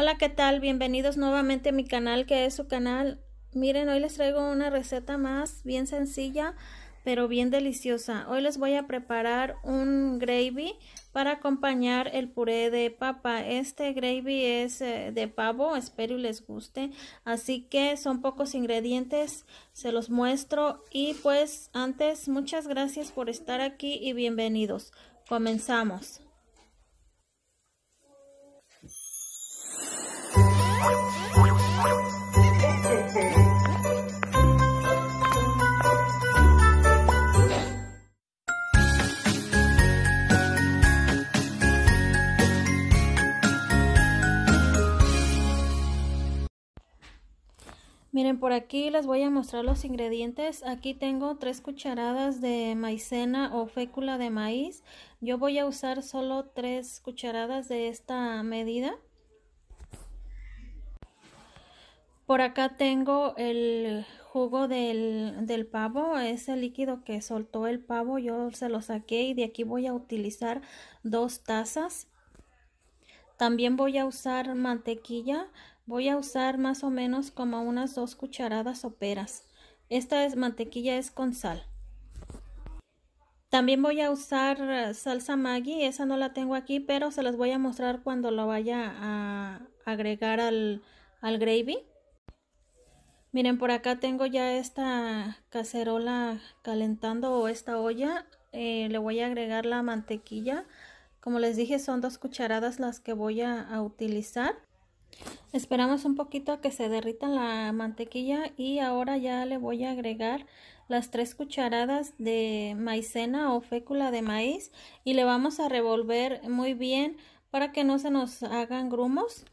Hola, ¿qué tal? Bienvenidos nuevamente a mi canal, que es su canal. Miren, hoy les traigo una receta más, bien sencilla, pero bien deliciosa. Hoy les voy a preparar un gravy para acompañar el puré de papa. Este gravy es eh, de pavo, espero y les guste. Así que son pocos ingredientes, se los muestro. Y pues antes, muchas gracias por estar aquí y bienvenidos. Comenzamos. Miren, por aquí les voy a mostrar los ingredientes. Aquí tengo tres cucharadas de maicena o fécula de maíz. Yo voy a usar solo tres cucharadas de esta medida. Por acá tengo el jugo del, del pavo, ese líquido que soltó el pavo, yo se lo saqué y de aquí voy a utilizar dos tazas. También voy a usar mantequilla, voy a usar más o menos como unas dos cucharadas peras. Esta es mantequilla es con sal. También voy a usar salsa Maggi, esa no la tengo aquí, pero se las voy a mostrar cuando lo vaya a agregar al, al gravy. Miren, por acá tengo ya esta cacerola calentando o esta olla. Eh, le voy a agregar la mantequilla. Como les dije, son dos cucharadas las que voy a utilizar. Esperamos un poquito a que se derrita la mantequilla y ahora ya le voy a agregar las tres cucharadas de maicena o fécula de maíz y le vamos a revolver muy bien para que no se nos hagan grumos.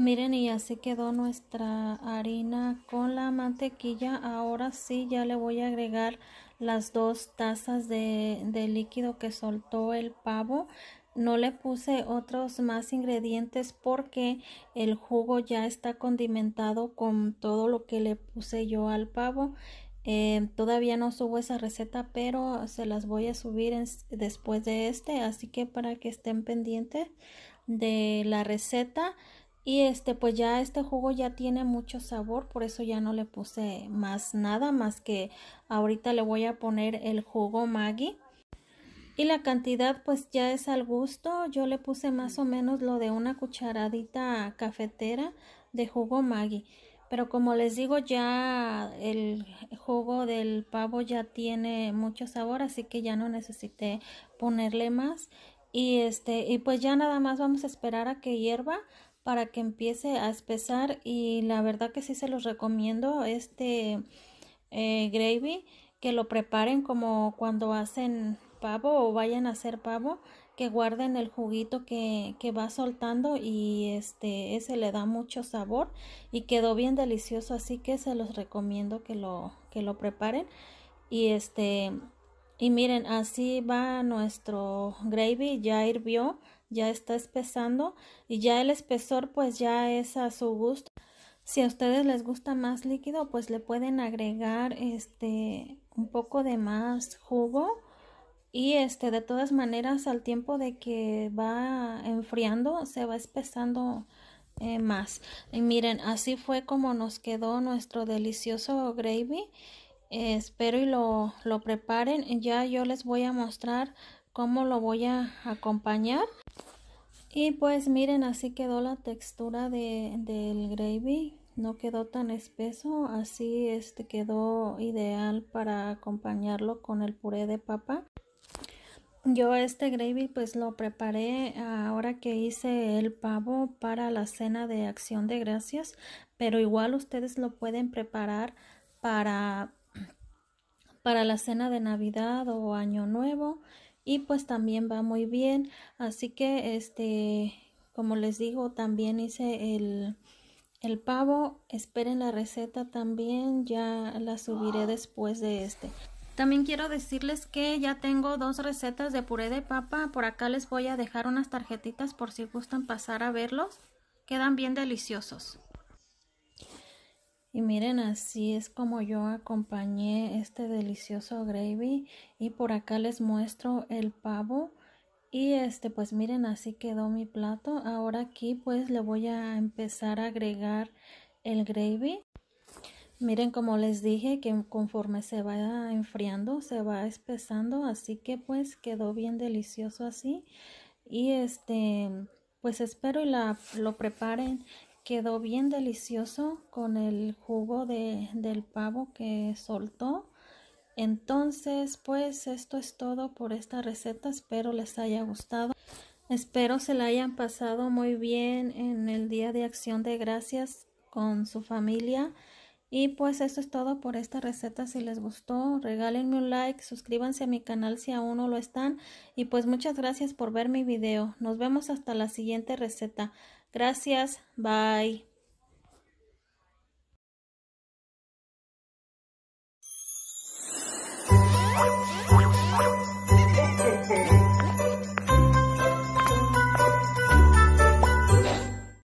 Miren y así quedó nuestra harina con la mantequilla. Ahora sí ya le voy a agregar las dos tazas de, líquido que soltó el pavo. No le puse otros más ingredientes porque el jugo ya está condimentado con todo lo que le puse yo al pavo. Eh, todavía no subo esa receta, pero se las voy a subir después de este. Así que para que estén pendientes de la receta. Y este, pues ya este jugo ya tiene mucho sabor, por eso ya no le puse más nada, más que ahorita le voy a poner el jugo Maggi. Y la cantidad pues ya es al gusto, yo le puse más o menos lo de una cucharadita cafetera de jugo Maggi. Pero como les digo, ya el jugo del pavo ya tiene mucho sabor, así que ya no necesité ponerle más. Y este, y pues ya nada más vamos a esperar a que hierva para que empiece a espesar y la verdad que sí se los recomiendo este eh, gravy que lo preparen como cuando hacen pavo o vayan a hacer pavo que guarden el juguito que, que, va soltando y este ese le da mucho sabor y quedó bien delicioso así que se los recomiendo que lo que lo preparen y este y miren así va nuestro gravy ya hirvió ya está espesando y ya el espesor pues ya es a su gusto. Si a ustedes les gusta más líquido, pues le pueden agregar este un poco de más jugo y este de todas maneras al tiempo de que va enfriando se va espesando eh, más. Y miren, así fue como nos quedó nuestro delicioso gravy. espero y lo, lo preparen. Ya yo les voy a mostrar cómo lo voy a acompañar. Y pues miren, así quedó la textura de, del gravy. No quedó tan espeso, así este quedó ideal para acompañarlo con el puré de papa. Yo este gravy pues lo preparé ahora que hice el pavo para la cena de acción de gracias, pero igual ustedes lo pueden preparar para para la cena de Navidad o Año Nuevo y pues también va muy bien. Así que este, como les digo, también hice el, el pavo. Esperen la receta también, ya la subiré después de este. También quiero decirles que ya tengo dos recetas de puré de papa. Por acá les voy a dejar unas tarjetitas por si gustan pasar a verlos. Quedan bien deliciosos. Y miren, así es como yo acompañé este delicioso gravy y por acá les muestro el pavo y este pues miren así quedó mi plato. Ahora aquí pues le voy a empezar a agregar el gravy. Miren como les dije que conforme se va enfriando se va espesando así que pues quedó bien delicioso así y este pues espero y la, lo preparen Quedó bien delicioso con el jugo de, del pavo que soltó. Entonces, pues esto es todo por esta receta. Espero les haya gustado. Espero se la hayan pasado muy bien en el Día de Acción de Gracias con su familia. Y pues esto es todo por esta receta. Si les gustó, regálenme un like, suscríbanse a mi canal si aún no lo están. Y pues muchas gracias por ver mi video. Nos vemos hasta la siguiente receta. Gracias, bye.